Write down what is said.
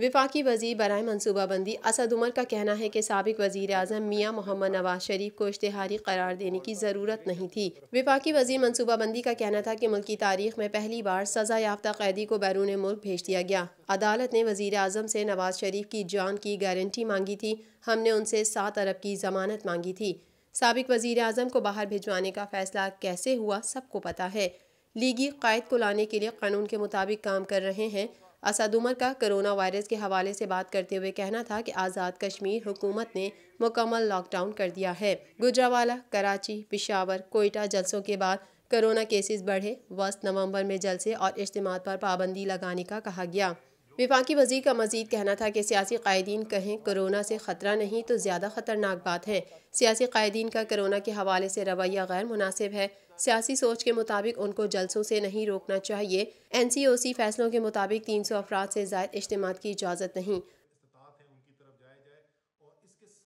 विपाकी वजीर बरए मनसूबाबंदी असद उमर का कहना है कि सबक वजीर अजम मियाँ मोहम्मद नवाज शरीफ को इश्तहारी करार देने की ज़रूरत नहीं थी विपाकी वजीर मनसूबाबंदी का कहना था कि मुल्क की तारीख में पहली बार सजा याफ्ता कैदी को बैरून मुल्क भेज दिया गया अदालत ने वजीर अजम से नवाज शरीफ की जान की गारंटी मांगी थी हमने उनसे सात अरब की जमानत मांगी थी सबक वजीर अजम को बाहर भिजवाने का फैसला कैसे हुआ सबको पता है लीगी कायद को लाने के लिए कानून के मुताबिक काम कर रहे हैं असद उमर का करोना वायरस के हवाले से बात करते हुए कहना था कि आज़ाद कश्मीर हुकूमत ने मुकम्मल लॉकडाउन कर दिया है गुजरावाला कराची पिशावर कोयटा जलसों के बाद करोना केसेस बढ़े वस्त नवंबर में जलसे और इज्तम पर पाबंदी लगाने का कहा गया विफाकी वजीर का मजीद कहना था कि सियासी कायदीन कहें कोरोना से ख़तरा नहीं तो ज़्यादा ख़तरनाक बात है सियासी कायदीन का कोरोना के हवाले से रवैया गैर मुनासिब है सियासी सोच के मुताबिक उनको जलसों से नहीं रोकना चाहिए एन सी ओ सी फैसलों के मुताबिक तीन सौ अफराद से जायद इज्तम की इजाज़त नहीं